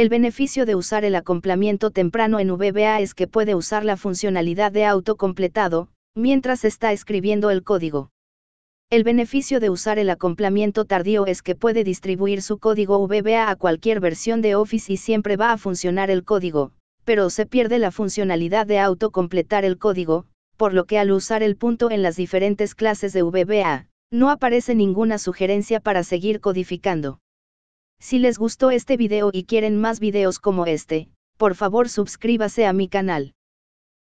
El beneficio de usar el acomplamiento temprano en VBA es que puede usar la funcionalidad de auto completado, mientras está escribiendo el código. El beneficio de usar el acomplamiento tardío es que puede distribuir su código VBA a cualquier versión de Office y siempre va a funcionar el código, pero se pierde la funcionalidad de autocompletar el código, por lo que al usar el punto en las diferentes clases de VBA, no aparece ninguna sugerencia para seguir codificando. Si les gustó este video y quieren más videos como este, por favor suscríbase a mi canal.